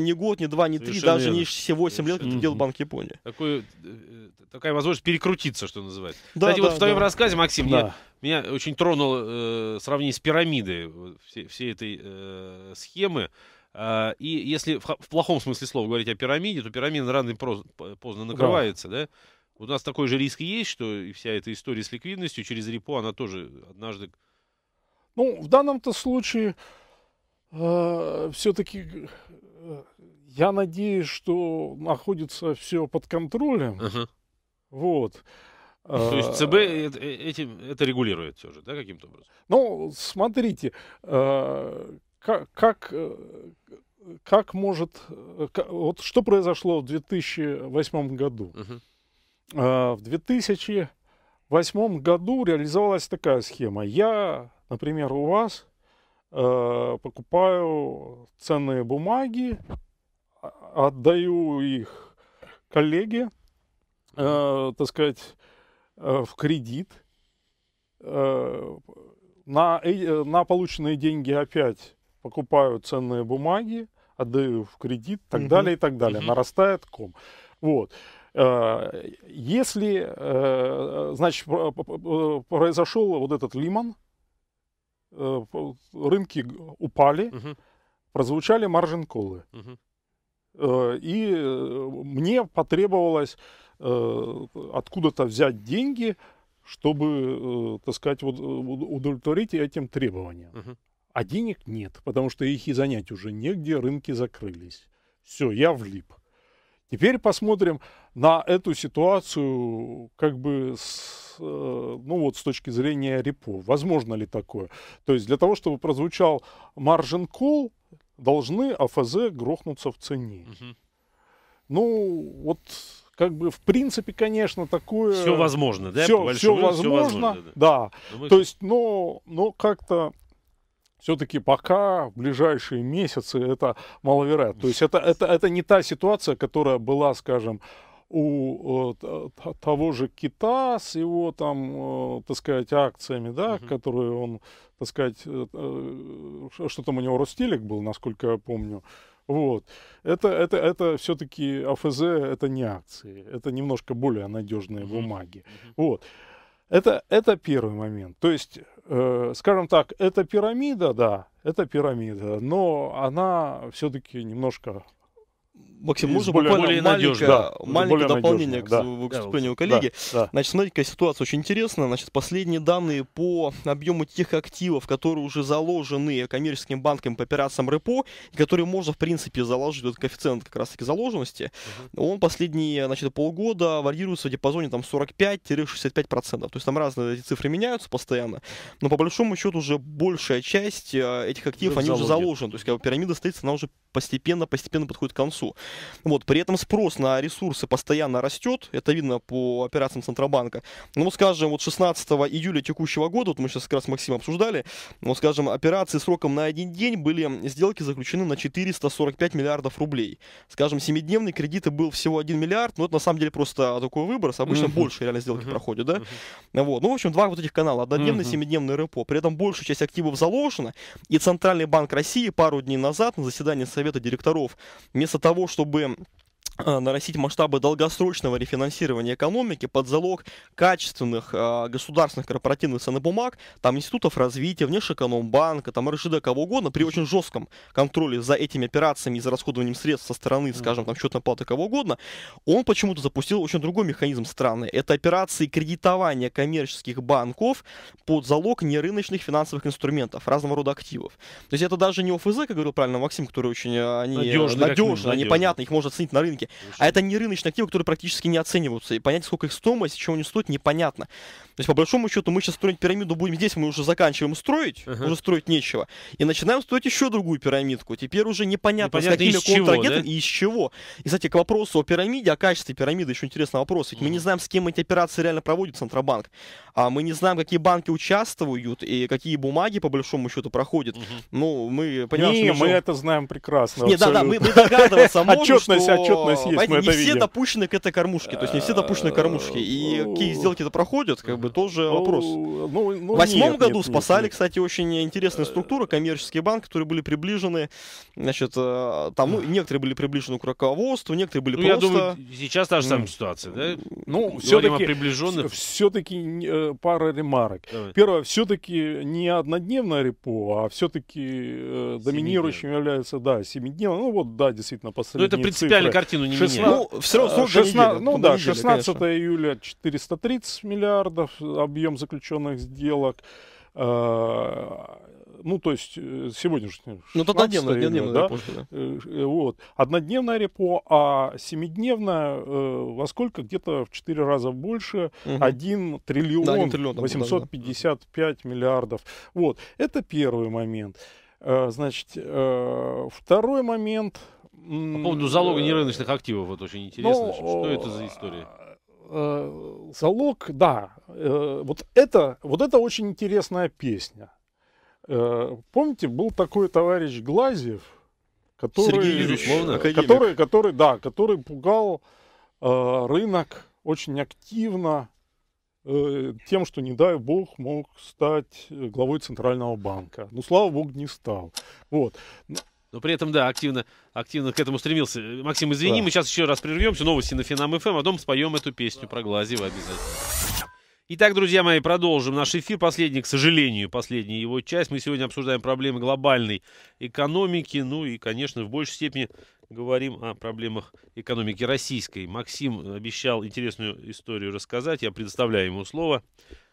не год, не два, не три, даже не все 8 этим делать, это делал Банк Японии. Такой, э, э, такая возможность перекрутиться, что называется. Кстати, вот в твоем рассказе, Максим, меня, очень тронуло э, сравнение с пирамидой вот, всей, этой схемы. А, и если в, плохом смысле слова говорить о пирамиде, то пирамида рано и поздно, накрывается, да? У нас такой же риск есть, что и вся эта история с ликвидностью через репо, она тоже однажды... Ну, в данном-то случае э, все-таки я надеюсь, что находится все под контролем. Ага. Вот. Ну, то есть а, ЦБ э, э, этим, это регулирует все же, да, каким-то образом? Ну, смотрите, а, как, как, э, как может... Как, вот что произошло в 2008 году? Угу. В 2008 году реализовалась такая схема. Я, например, у вас покупаю ценные бумаги, отдаю их коллеге, э, так сказать, э, в кредит. Э, на, э, на полученные деньги опять покупаю ценные бумаги, отдаю в кредит, так угу. далее, и так далее. Угу. Нарастает ком. Вот. Э, если, э, значит, произошел вот этот лимон, э, рынки упали, угу. прозвучали маржин-колы. Угу. Э, и э, мне потребовалось э, откуда-то взять деньги, чтобы, так сказать, вот удовлетворить этим требованиям. Угу. А денег нет, потому что их и занять уже негде, рынки закрылись. Все, я влип. Теперь посмотрим на эту ситуацию как бы с, ну вот, с точки зрения репо. Возможно ли такое? То есть для того, чтобы прозвучал маржин call, должны АФЗ грохнуться в цене. Ну, вот как бы в принципе, конечно, такое... Все возможно, да? Все, все возможно, все возможно, да. да. Ну, мы... То есть, но, но как-то все-таки пока в ближайшие месяцы это маловероятно. То есть это, это, это не та ситуация, которая была, скажем, у э, того же кита с его там, э, так сказать, акциями, да, угу. которые он так сказать, э, э, что там у него Ростелек был, насколько я помню, вот. Это, это, это все-таки АФЗ, это не акции, это немножко более надежные бумаги. Вот. Это, это первый момент. То есть, э, скажем так, это пирамида, да, это пирамида, но она все-таки немножко Максим, и можно более, буквально более маленькое, да, маленькое более дополнение надежно, к да. выступлению да, коллеги. Да, да. Значит, смотрите, какая ситуация очень интересная. Значит, последние данные по объему тех активов, которые уже заложены коммерческим банком по операциям РЭПО, которые можно, в принципе, заложить, вот коэффициент как раз-таки заложенности, угу. он последние, значит, полгода варьируется в диапазоне там 45-65%. То есть там разные эти цифры меняются постоянно, но по большому счету уже большая часть э, этих активов, уже они уже заложены. То есть как бы, пирамида стоит, она уже постепенно-постепенно подходит к концу. Вот, при этом спрос на ресурсы постоянно растет, это видно по операциям Центробанка. Ну, скажем, вот 16 июля текущего года, вот мы сейчас как раз с Максимом обсуждали, ну, скажем, операции сроком на один день были сделки заключены на 445 миллиардов рублей. Скажем, семидневный кредит был всего 1 миллиард, но ну, это на самом деле просто такой выброс, обычно mm-hmm. больше реально сделки mm-hmm. проходят, да? Mm-hmm. Вот, ну, в общем, два вот этих канала, однодневный, mm-hmm. семидневный РПО. При этом большая часть активов заложена, и Центральный банк России пару дней назад на заседании Совета директоров, вместо того, чтобы чтобы а, нарастить масштабы долгосрочного рефинансирования экономики под залог качественных э, государственных корпоративных ценных бумаг, там институтов развития, внешэкономбанка, там РЖД, кого угодно, при очень жестком контроле за этими операциями и за расходованием средств со стороны, скажем, там счетной палаты, кого угодно, он почему-то запустил очень другой механизм страны. Это операции кредитования коммерческих банков под залог нерыночных финансовых инструментов, разного рода активов. То есть это даже не ОФЗ, как говорил правильно Максим, который очень а, они, надежный, надежны, надежны. они их можно оценить на рынке деньги. А это не рыночные активы, которые практически не оцениваются. И понять, сколько их стоимость, чего они стоят, непонятно. То есть, по большому счету, мы сейчас строить пирамиду будем здесь, мы уже заканчиваем строить, uh-huh. уже строить нечего. И начинаем строить еще другую пирамидку. Теперь уже непонятно, непонятно с какими контрагентами да? и из чего. И, кстати, к вопросу о пирамиде, о качестве пирамиды, еще интересный вопрос. Ведь uh-huh. мы не знаем, с кем эти операции реально проводит Центробанк. А мы не знаем, какие банки участвуют и какие бумаги, по большому счету, проходят. Uh-huh. Ну, мы понимаем, не, что... мы, это знаем прекрасно. Не да, да, мы, мы догадываться можем, что есть а, есть, мы не это все видим. допущены к этой кормушке, то есть не все допущены к кормушке. И э, какие сделки-то проходят, как бы тоже ну, вопрос. Ну, ну, В восьмом году спасали, кстати, очень интересная э. структура, коммерческие банки, которые были приближены, значит, э, там ну, некоторые были приближены к руководству, некоторые были ну, просто... Я думаю, сейчас та же самая ситуация, да? Ну, все-таки... приближенных. Все-таки пара ремарок. Давай. Первое, все-таки не однодневное репо, а все-таки доминирующим является, да, семидневное. Ну вот, да, действительно, последние Ну это принципиальная картина ну не 16... меняет. Ну, все а, равно 16... неделя, ну да, неделя, 16 конечно. июля 430 миллиардов объем заключенных сделок. А, ну, то есть э, сегодняшний. Ну, тут однодневная, июля, да? репо. Да. Э, э, вот. Однодневная репо, а семидневная во сколько? Где-то в 4 раза больше. Угу. 1 триллион, да, 1 триллион 855 да. миллиардов. Вот. Это первый момент. Значит, второй момент по поводу залога э, нерыночных активов, вот очень ну, интересно. Ну, что это за э, история? Э, залог, да. Вот это, вот это очень интересная песня. Помните, был такой товарищ Глазьев, который, Сергей который, который, да, который пугал рынок очень активно тем, что, не дай бог, мог стать главой Центрального банка. Ну, слава богу, не стал. Вот. Но при этом, да, активно, активно к этому стремился. Максим, извини, да. мы сейчас еще раз прервемся. Новости на Финам ФМ, эм, а потом споем эту песню про Глазева обязательно. Итак, друзья мои, продолжим наш эфир. Последний, к сожалению, последняя его часть. Мы сегодня обсуждаем проблемы глобальной экономики. Ну и, конечно, в большей степени говорим о проблемах экономики российской. Максим обещал интересную историю рассказать. Я предоставляю ему слово.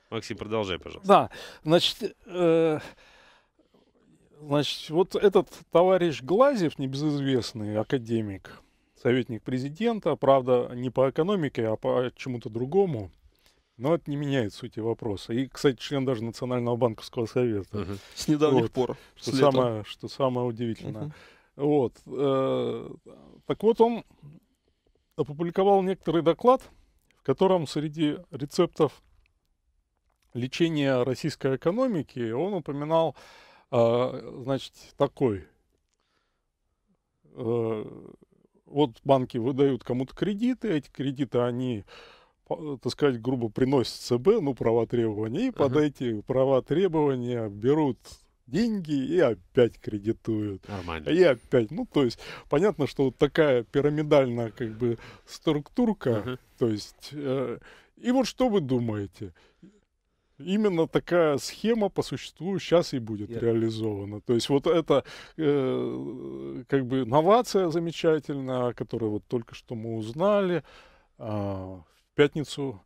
Максим, продолжай, пожалуйста. Да, значит, э, Значит, вот этот товарищ Глазев, небезызвестный академик, советник президента, правда, не по экономике, а по чему-то другому, но это не меняет сути вопроса. И, кстати, член даже Национального банковского совета. Угу. С недавних вот, пор. Что самое, что самое удивительное. Угу. Вот. Э, так вот, он опубликовал некоторый доклад, в котором среди рецептов лечения российской экономики он упоминал а, значит, такой. Э, вот банки выдают кому-то кредиты, эти кредиты, они, так сказать, грубо приносят ЦБ, ну, права требования, и uh-huh. под эти права требования берут деньги и опять кредитуют. Нормально. И опять. Ну, то есть, понятно, что вот такая пирамидальная, как бы, структурка, uh-huh. то есть... Э, и вот что вы думаете? именно такая схема по существу сейчас и будет yeah. реализована. То есть вот это э, как бы новация замечательная, которую вот только что мы узнали. А, в пятницу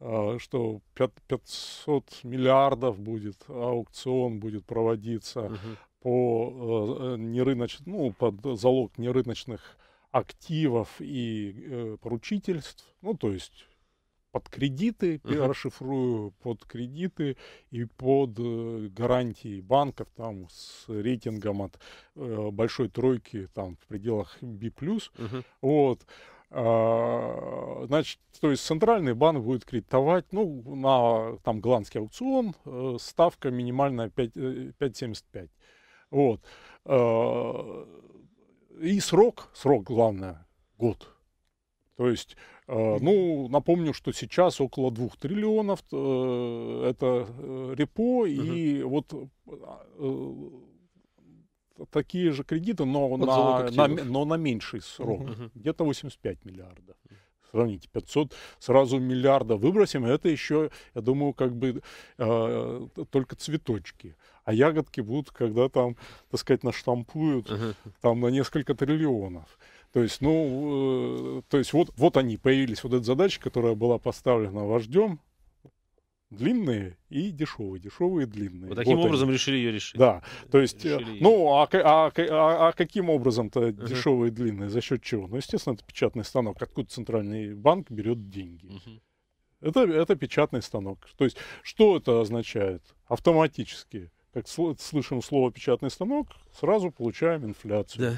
а, что 500 миллиардов будет, аукцион будет проводиться uh -huh. по э, нерыночным, ну, под залог нерыночных активов и э, поручительств, ну, то есть под кредиты, uh-huh. расшифрую под кредиты и под э, гарантии банков там с рейтингом от э, большой тройки там в пределах B+. Uh-huh. Вот. А, значит, то есть центральный банк будет кредитовать, ну, на там голландский аукцион э, ставка минимальная 5 5,75. Э, вот. А, и срок, срок главное, год. То есть Э, ну, напомню, что сейчас около 2 триллионов э, это э, репо, и вот такие же кредиты, но, на, на, но на меньший срок, где-то 85 миллиардов сравните, 500 сразу миллиарда выбросим, это еще, я думаю, как бы э, только цветочки. А ягодки будут, когда там, так сказать, наштампуют uh-huh. там на несколько триллионов. То есть, ну, э, то есть вот, вот они появились, вот эта задача, которая была поставлена вождем, длинные и дешевые, дешевые и длинные. Вот таким вот образом они. решили ее решить. Да, то есть, э, решили ну, а, а, а, а каким образом-то uh-huh. дешевые и длинные, за счет чего? Ну, естественно, это печатный станок, откуда центральный банк берет деньги. Uh-huh. Это, это печатный станок. То есть, что это означает автоматически? Как слышим слово печатный станок, сразу получаем инфляцию. Yeah.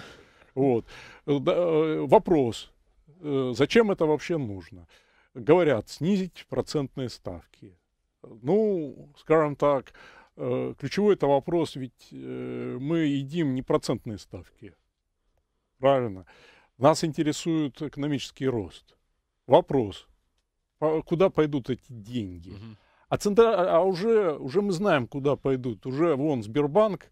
Вот. Э, э, вопрос, э, зачем это вообще нужно? Говорят, снизить процентные ставки. Ну, скажем так, ключевой это вопрос, ведь мы едим не процентные ставки. Правильно. Нас интересует экономический рост. Вопрос, куда пойдут эти деньги? Угу. А, центра... а уже, уже мы знаем, куда пойдут. Уже вон Сбербанк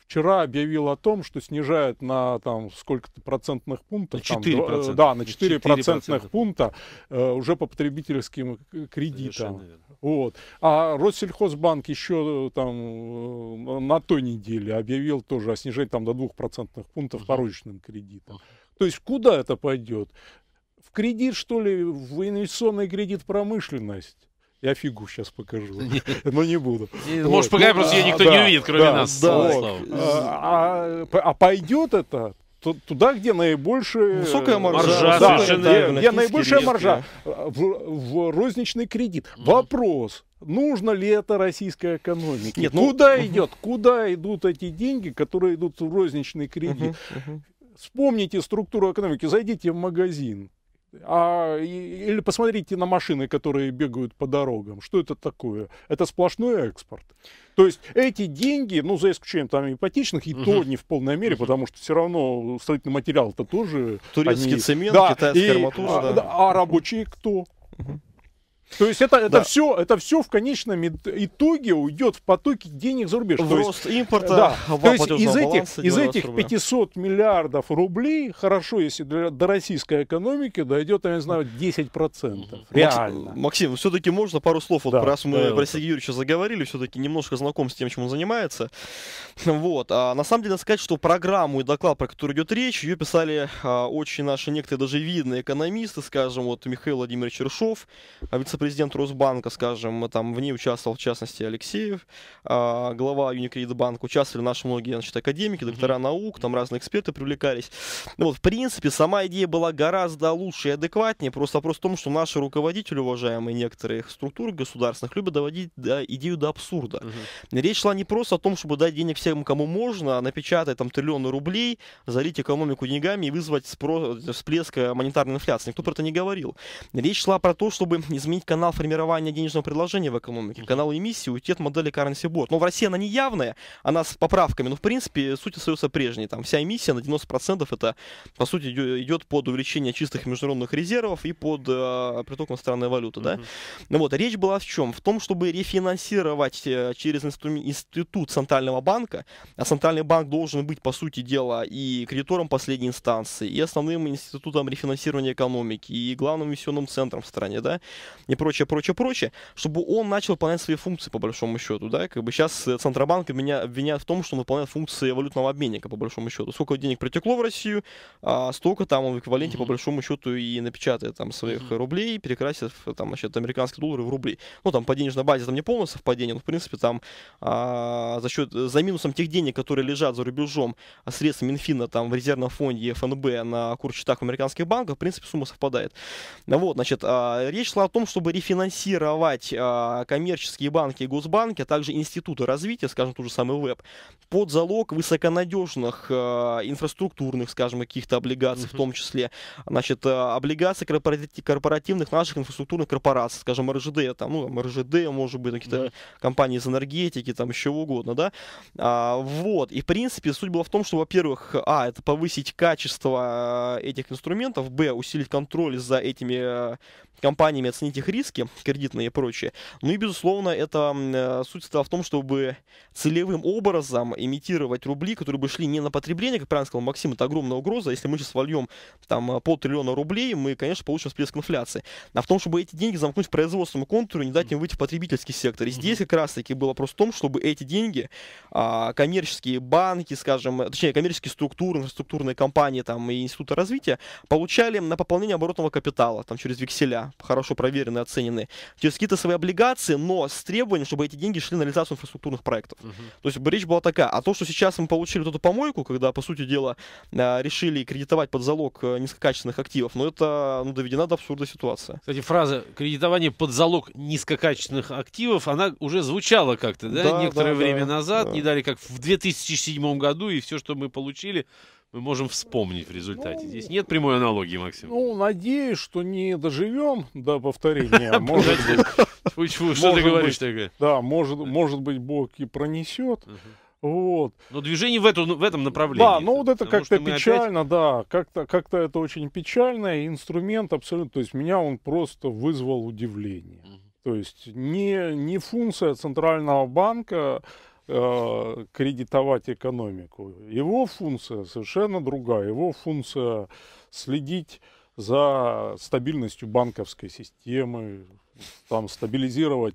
вчера объявил о том, что снижает на там сколько-то процентных пунктов. На 4 там, э, Да, на 4, 4 процентных пункта э, уже по потребительским э, кредитам. Вот. А Россельхозбанк еще э, там на той неделе объявил тоже о снижении там до 2 процентных пунктов угу. по кредитам. Угу. То есть куда это пойдет? В кредит, что ли, в инвестиционный кредит промышленность? Я фигу сейчас покажу. Но не буду. Может, пока ну, просто ее а, никто не увидит, кроме нас. А, а, а пойдет это туда, где наибольшая высокая э, маржа, да, совершенно где, наибольшая маржа в, розничный кредит. Вопрос. Нужно ли это российской экономике? Нет, ну, куда угу. идет? Куда идут эти деньги, которые идут в розничный кредит? Угу, угу. Вспомните структуру экономики. Зайдите в магазин. А, или посмотрите на машины, которые бегают по дорогам. Что это такое? Это сплошной экспорт. То есть эти деньги, ну, за исключением там ипотечных, и угу. то не в полной мере, угу. потому что все равно строительный материал-то тоже... Турецкий они... цемент, да, китайская и, арматура. А, да. А, а рабочие кто? Угу. То есть это, это, да. все, это все в конечном итоге уйдет в потоки денег за рубеж. В То рост есть, импорта, да. То есть из этих, из этих 500 миллиардов рублей, хорошо, если для, до российской экономики дойдет, я не знаю, 10%. Реально. Максим, Максим все-таки можно пару слов? Вот да, раз мы про Сергея Юрьевича заговорили, все-таки немножко знаком с тем, чем он занимается. Вот. А, на самом деле, надо сказать, что программу и доклад, про который идет речь, ее писали а, очень наши некоторые даже видные экономисты, скажем, вот Михаил Владимирович Ершов, а, вице президент Росбанка, скажем, там в ней участвовал, в частности, Алексеев, а, глава Unicredit Банк, участвовали наши многие, значит, академики, доктора mm-hmm. наук, там разные эксперты привлекались. Ну, вот, в принципе, сама идея была гораздо лучше и адекватнее, просто вопрос в том, что наши руководители, уважаемые некоторых структур государственных, любят доводить да, идею до абсурда. Mm-hmm. Речь шла не просто о том, чтобы дать денег всем, кому можно, а напечатать там триллионы рублей, залить экономику деньгами и вызвать спро- всплеск э, монетарной инфляции. Никто про это не говорил. Речь шла про то, чтобы изменить канал формирования денежного предложения в экономике, канал эмиссии, уйти от модели currency board. Но ну, в России она не явная, она с поправками, но ну, в принципе суть остается прежней. Там вся эмиссия на 90% это по сути идет под увеличение чистых международных резервов и под э, приток иностранной валюты. Uh-huh. Да? Ну, вот, речь была в чем? В том, чтобы рефинансировать э, через институт Центрального банка, а Центральный банк должен быть, по сути дела, и кредитором последней инстанции, и основным институтом рефинансирования экономики, и главным миссионным центром в стране, да, и прочее, прочее, прочее, чтобы он начал выполнять свои функции, по большому счету, да, как бы сейчас э, Центробанк меня обвиняет в том, что он выполняет функции валютного обменника, по большому счету. Сколько денег притекло в Россию, а столько там он в эквиваленте, mm-hmm. по большому счету, и напечатает там своих mm-hmm. рублей, перекрасит э, там, значит, американские доллары в рубли. Ну, там по денежной базе там не полное совпадение, но, в принципе, там а, за счет, за минусом тех денег, которые лежат за рубежом, а средства Минфина там в резервном фонде ФНБ на курс-счетах американских банков, в принципе, сумма совпадает. Вот, значит, а, речь шла о том, что чтобы рефинансировать э, коммерческие банки и госбанки, а также институты развития, скажем, ту же самый веб, под залог высоконадежных э, а, инфраструктурных, скажем, каких-то облигаций, mm-hmm. в том числе, значит, э, а, облигаций корпоративных, корпоративных наших инфраструктурных корпораций, скажем, РЖД, там, ну, РЖД, может быть, какие-то mm компании из энергетики, там, еще угодно, да, а, вот, и, в принципе, суть была в том, что, во-первых, а, это повысить качество этих инструментов, б, усилить контроль за этими компаниями оценить их риски кредитные и прочее. Ну и, безусловно, это э, суть состояла в том, чтобы целевым образом имитировать рубли, которые бы шли не на потребление, как правильно сказал Максим, это огромная угроза. Если мы сейчас вольем там э, по триллиона рублей, мы, конечно, получим всплеск инфляции. А в том, чтобы эти деньги замкнуть в производственном контуре, не дать им выйти в потребительский сектор. И здесь как раз-таки было просто в том, чтобы эти деньги, а, коммерческие банки, скажем, точнее, коммерческие структуры, инфраструктурные компании там, и институты развития, получали на пополнение оборотного капитала там, через векселя хорошо проверены, оценены, через какие-то свои облигации, но с требованием, чтобы эти деньги шли на реализацию инфраструктурных проектов. Угу. То есть речь была такая. А то, что сейчас мы получили вот эту помойку, когда, по сути дела, а, решили кредитовать под залог э, низкокачественных активов, но ну, это ну, доведена до абсурда ситуация. Кстати, фраза «кредитование под залог низкокачественных активов», она уже звучала как-то, да, да некоторое да, время да, назад, да. не дали как в 2007 году, и все, что мы получили, мы можем вспомнить в результате. Ну, Здесь нет прямой аналогии, Максим. Ну, надеюсь, что не доживем до повторения. Может быть. Что ты говоришь такое? Да, может быть, Бог и пронесет. Вот. Но движение в, эту, в этом направлении. Да, ну вот это как-то печально, опять... да. Как-то как это очень печально. И инструмент абсолютно. То есть меня он просто вызвал удивление. Угу. То есть не, не функция центрального банка Э, кредитовать экономику. Его функция совершенно другая. Его функция следить за стабильностью банковской системы, там, стабилизировать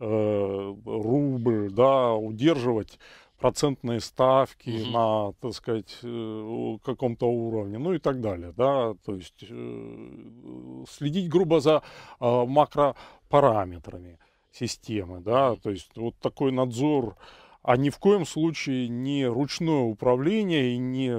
э, рубль, да, удерживать процентные ставки угу. на, так сказать, э, каком-то уровне, ну и так далее, да, то есть э, следить грубо за макропараметрами системы, да, то есть вот такой надзор, а ни в коем случае не ручное управление и не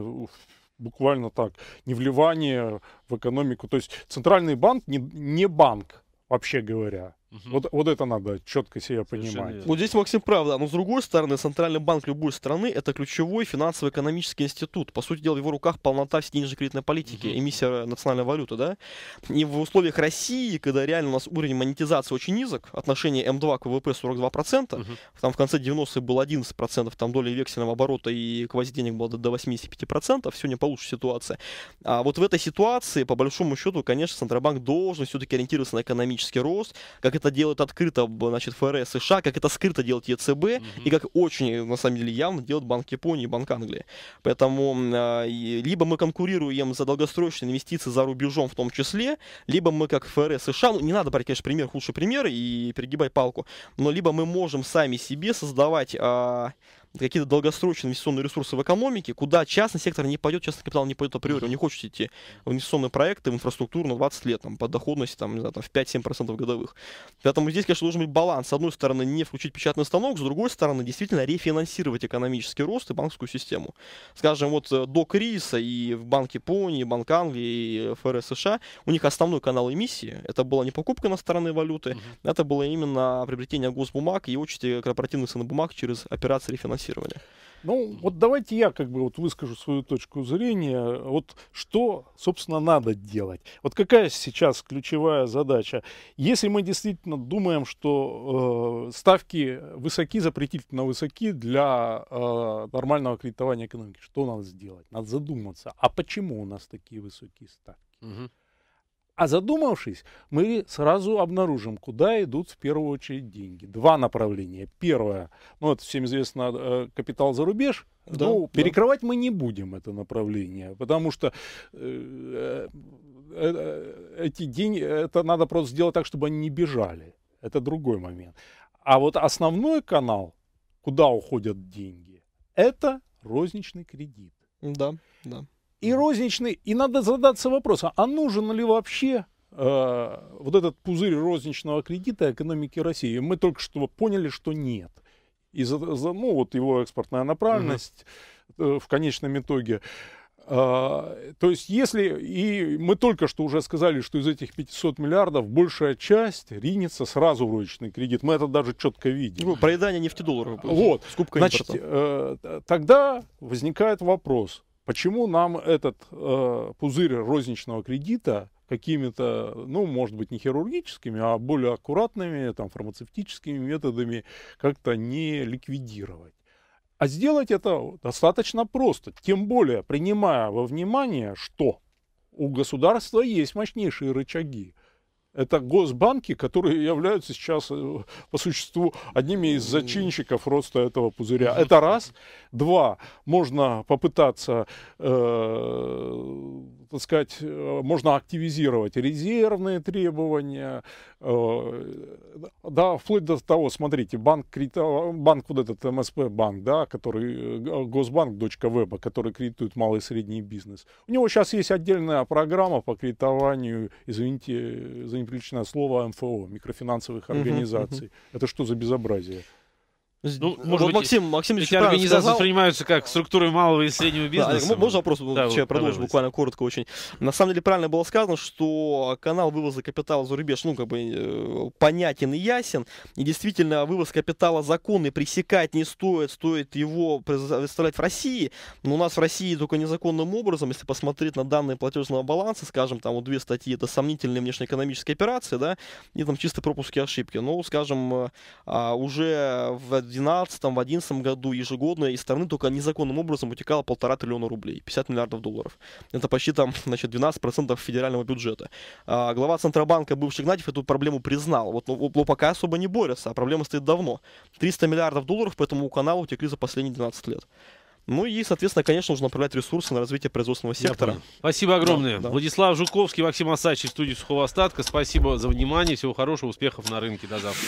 буквально так, не вливание в экономику. То есть центральный банк не, не банк, вообще говоря. Угу. Вот, вот это надо четко себя понимать. Верно. Вот ну, здесь Максим прав, да. Но с другой стороны, Центральный банк любой страны это ключевой финансово-экономический институт. По сути дела, в его руках полнота всей денежно-кредитной политики, угу. эмиссия национальной валюты, да. И в условиях России, когда реально у нас уровень монетизации очень низок, отношение М2 к ВВП 42%, угу. там в конце 90-х было 11%, там доля вексельного оборота и квази денег была до 85%, не получше ситуация. А вот в этой ситуации, по большому счету, конечно, Центробанк должен все-таки ориентироваться на экономический рост, как это делают открыто, значит, ФРС США, как это скрыто делает ЕЦБ, mm-hmm. и как очень, на самом деле, явно делают Банк Японии и Банк Англии. Поэтому э, либо мы конкурируем за долгосрочные инвестиции за рубежом в том числе, либо мы, как ФРС США, ну, не надо брать, конечно, пример, худший пример и перегибай палку, но либо мы можем сами себе создавать... Э, какие-то долгосрочные инвестиционные ресурсы в экономике, куда частный сектор не пойдет, частный капитал не пойдет априори, он не хочет идти в инвестиционные проекты, в инфраструктуру на 20 лет, там, по доходности, там, не знаю, там, в 5-7% годовых. Поэтому здесь, конечно, должен быть баланс. С одной стороны, не включить печатный станок, с другой стороны, действительно рефинансировать экономический рост и банковскую систему. Скажем, вот э, до кризиса и в Банк Японии, и Банк Англии, и ФРС США, у них основной канал эмиссии, это была не покупка иностранной валюты, uh-huh. это было именно приобретение госбумаг и очередь корпоративных ценных бумаг через операции рефинансирования финансирования? Ну, вот давайте я как бы вот выскажу свою точку зрения. Вот что, собственно, надо делать? Вот какая сейчас ключевая задача? Если мы действительно думаем, что э, ставки высоки, запретительно высоки для э, нормального кредитования экономики, что надо сделать? Надо задуматься, а почему у нас такие высокие ставки? Угу. А задумавшись, мы сразу обнаружим, куда идут в первую очередь деньги. Два направления. Первое, ну это всем известно, э, капитал за рубеж. Да, ну, перекрывать да. мы не будем это направление, потому что э, э, э эти деньги, это надо просто сделать так, чтобы они не бежали. Это другой момент. А вот основной канал, куда уходят деньги, это розничный кредит. Да, да и розничный, и надо задаться вопросом, а нужен ли вообще э, вот этот пузырь розничного кредита экономики России? Мы только что поняли, что нет. И за ну, вот его экспортная направленность угу. э, в конечном итоге. Uh, то есть если, и мы только что уже сказали, что из этих 500 миллиардов большая часть ринется сразу в розничный кредит. Мы это даже четко видим. Ну, проедание нефтедолларов. Uh, вот. Скупка. Значит, э, тогда возникает вопрос, Почему нам этот э, пузырь розничного кредита какими-то, ну, может быть, не хирургическими, а более аккуратными, там, фармацевтическими методами как-то не ликвидировать? А сделать это достаточно просто, тем более принимая во внимание, что у государства есть мощнейшие рычаги – это госбанки, которые являются сейчас э, по существу одними из зачинщиков роста этого пузыря. Это раз. Два. Можно попытаться, э, так сказать, э, можно активизировать резервные требования. Э, да, вплоть до того, смотрите, банк, банк вот этот МСП-банк, да, который, э, Госбанк, дочка Веба, который кредитует малый и средний бизнес. У него сейчас есть отдельная программа по кредитованию, извините, за неприличное слово МФО, микрофинансовых организаций. Это что за безобразие? Ну, может быть, Максим, Максим эти организации сказал... воспринимаются как структуры малого и среднего бизнеса. Да, можно вопрос? Да, я вот, продолжу буквально коротко очень. На самом деле правильно было сказано, что канал вывоза капитала за рубеж, ну, как бы э, понятен и ясен. И действительно, вывоз капитала законный, пресекать не стоит, стоит его представлять в России. Но у нас в России только незаконным образом, если посмотреть на данные платежного баланса, скажем, там вот две статьи, это сомнительные внешнеэкономические операции, да, и там чисто пропуски ошибки. Но, ну, скажем, э, а уже в 2012, в 2011 году ежегодно из страны только незаконным образом утекало полтора триллиона рублей, 50 миллиардов долларов. Это почти там, значит, 12% федерального бюджета. А, глава Центробанка, бывший Гнатьев, эту проблему признал. Вот, но, ну, но ну, пока особо не борются, а проблема стоит давно. 300 миллиардов долларов по этому каналу утекли за последние 12 лет. Ну и, соответственно, конечно, нужно направлять ресурсы на развитие производственного сектора. Спасибо огромное. Да, да. Владислав Жуковский, Максим Асачев, студии Сухого Остатка. Спасибо за внимание. Всего хорошего, успехов на рынке. До завтра.